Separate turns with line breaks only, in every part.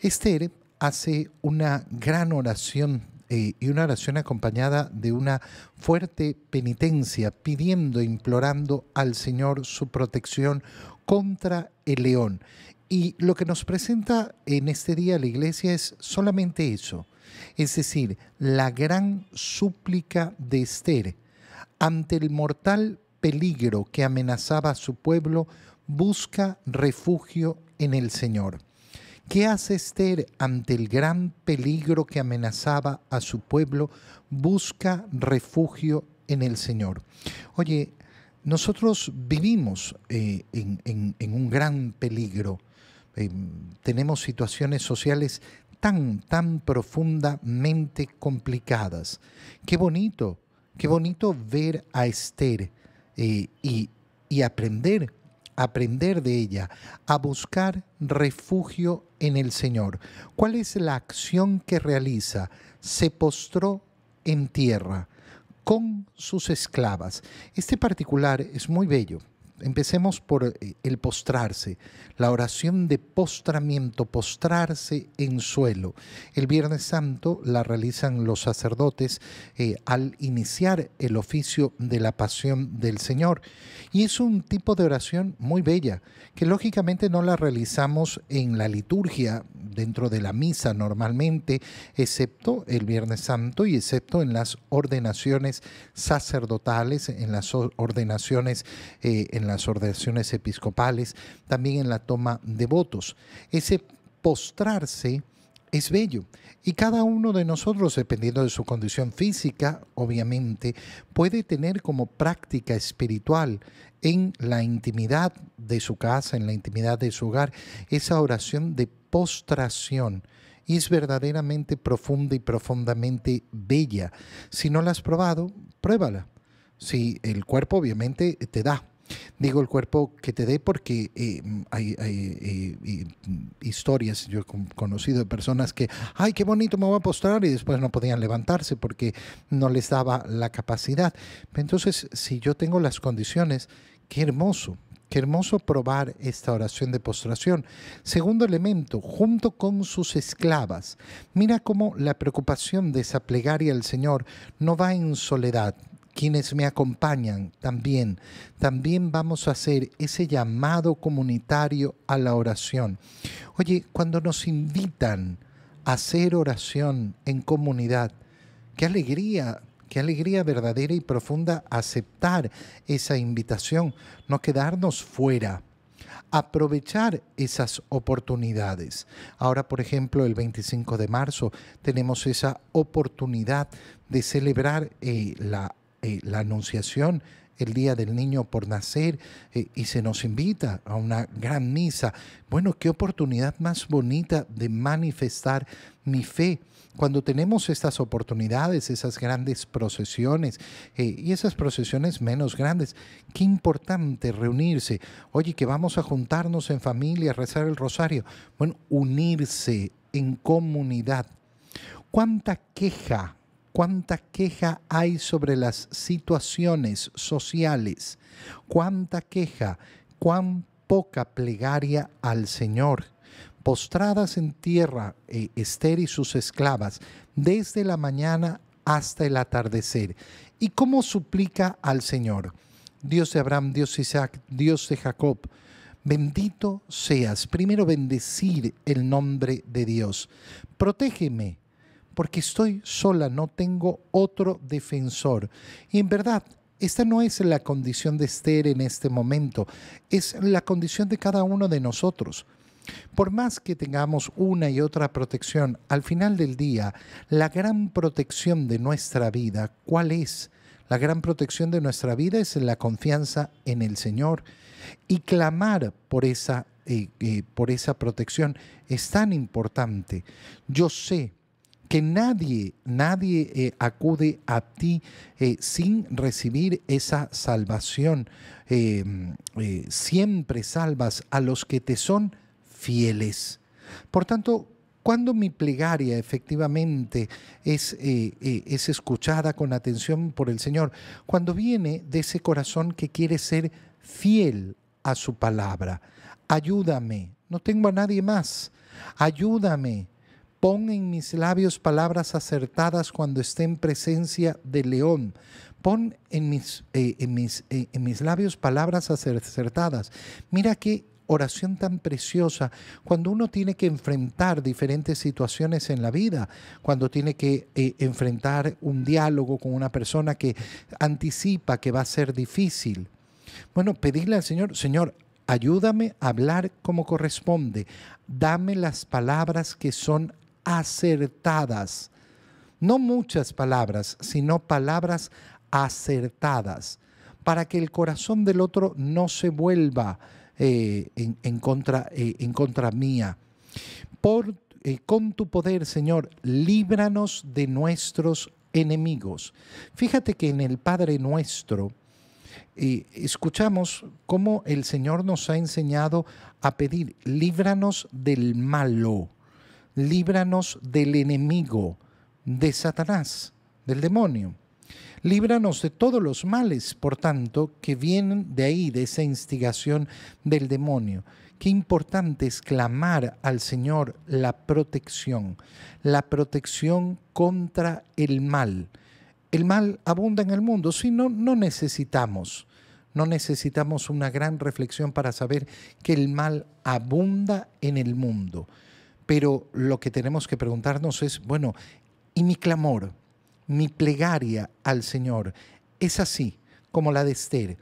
Esther hace una gran oración eh, y una oración acompañada de una fuerte penitencia, pidiendo, implorando al Señor su protección contra el león. Y lo que nos presenta en este día la iglesia es solamente eso, es decir, la gran súplica de Esther ante el mortal peligro que amenazaba a su pueblo, busca refugio en el Señor. ¿Qué hace Esther ante el gran peligro que amenazaba a su pueblo? Busca refugio en el Señor. Oye, nosotros vivimos eh, en, un gran peligro. Eh, tenemos situaciones sociales tan, tan profundamente complicadas. Qué bonito, qué bonito ver a Esther eh, y, y aprender aprender de ella, a buscar refugio en el Señor. ¿Cuál es la acción que realiza? Se postró en tierra con sus esclavas. Este particular es muy bello Empecemos por eh, el postrarse, la oración de postramiento, postrarse en suelo. El Viernes Santo la realizan los sacerdotes eh, al iniciar el oficio de la pasión del Señor. Y es un tipo de oración muy bella, que lógicamente no la realizamos en la liturgia, dentro de la misa normalmente, excepto el Viernes Santo y excepto en las ordenaciones sacerdotales, en las ordenaciones, eh, en la las ordenaciones episcopales, también en la toma de votos. Ese postrarse es bello y cada uno de nosotros, dependiendo de su condición física, obviamente, puede tener como práctica espiritual en la intimidad de su casa, en la intimidad de su hogar, esa oración de postración es verdaderamente profunda y profundamente bella. Si no la has probado, pruébala. Si el cuerpo obviamente te da, Digo, el cuerpo que te dé, porque eh, hay, eh, mm, historias, yo he conocido de personas que, ay, qué bonito me voy a postrar y después no podían levantarse porque no les daba la capacidad. Entonces, si yo tengo las condiciones, qué hermoso. Qué hermoso probar esta oración de postración. Segundo elemento, junto con sus esclavas. Mira cómo la preocupación de esa plegaria al Señor no va en soledad, quienes me acompañan también, también vamos a hacer ese llamado comunitario a la oración. Oye, cuando nos invitan a hacer oración en comunidad, qué alegría, qué alegría verdadera y profunda aceptar esa invitación, no quedarnos fuera aprovechar esas oportunidades. Ahora, por ejemplo, el 25 de marzo tenemos esa oportunidad de celebrar eh, la la eh, la anunciación, el día del niño por nacer, eh, y se nos invita a una gran misa. Bueno, qué oportunidad más bonita de manifestar mi fe. Cuando tenemos estas oportunidades, esas grandes procesiones eh, y esas procesiones menos grandes, qué importante reunirse. Oye, que vamos a juntarnos en familia, a rezar el rosario. Bueno, unirse en comunidad. ¿Cuánta queja cuánta queja hay sobre las situaciones sociales, cuánta queja, cuán poca plegaria al Señor. Postradas en tierra, eh, Esther y sus esclavas, desde la mañana hasta el atardecer. ¿Y cómo suplica al Señor? Dios de Abraham, Dios de Isaac, Dios de Jacob, bendito seas. Primero bendecir el nombre de Dios. Protégeme porque estoy sola, no tengo otro defensor. Y en verdad, esta no es la condición de Esther en este momento, es la condición de cada uno de nosotros. Por más que tengamos una y otra protección, al final del día, la gran protección de nuestra vida, ¿cuál es? La gran protección de nuestra vida es la confianza en el Señor. Y clamar por esa, eh, eh, por esa protección es tan importante. Yo sé que nadie, nadie eh, acude a ti eh, sin recibir esa salvación. Em, eh, siempre salvas a los que te son fieles. Por tanto, cuando mi plegaria efectivamente es, es, escuchada con atención por el Señor, cuando viene de ese corazón que quiere ser fiel a su palabra, ayúdame, no tengo a nadie más, ayúdame, Pon en mis labios palabras acertadas cuando esté en presencia de león. Pon en mis, eh, mis, eh, en mis labios palabras acertadas. Mira qué oración tan preciosa cuando uno tiene que enfrentar diferentes situaciones en la vida, cuando tiene que eh, enfrentar un diálogo con una persona que anticipa que va a ser difícil. Bueno, pedirle al Señor, Señor, ayúdame a hablar como corresponde, dame las palabras que son acertadas. No muchas palabras, sino palabras acertadas, para que el corazón del otro no se vuelva eh, en, contra, eh, en, contra, mía. Por, eh, con tu poder, Señor, líbranos de nuestros enemigos. Fíjate que en el Padre nuestro, escuchamos cómo el Señor nos ha enseñado a pedir, líbranos del malo líbranos del enemigo, de Satanás, del demonio. Líbranos de todos los males, por tanto, que vienen de ahí, de esa instigación del demonio. Qué importante es clamar al Señor la protección, la protección contra el mal. El mal abunda en el mundo, si no, no necesitamos, no necesitamos una gran reflexión para saber que el mal abunda en el mundo. Pero lo que tenemos que preguntarnos es, bueno, ¿y mi clamor, mi plegaria al Señor es así como la de Esther?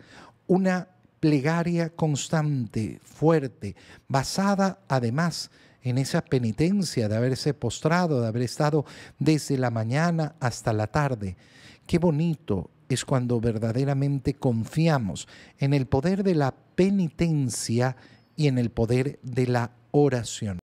Una plegaria constante, fuerte, basada además en esa penitencia de haberse postrado, de haber estado desde la mañana hasta la tarde. Qué bonito es cuando verdaderamente confiamos en el poder de la penitencia y en el poder de la oración.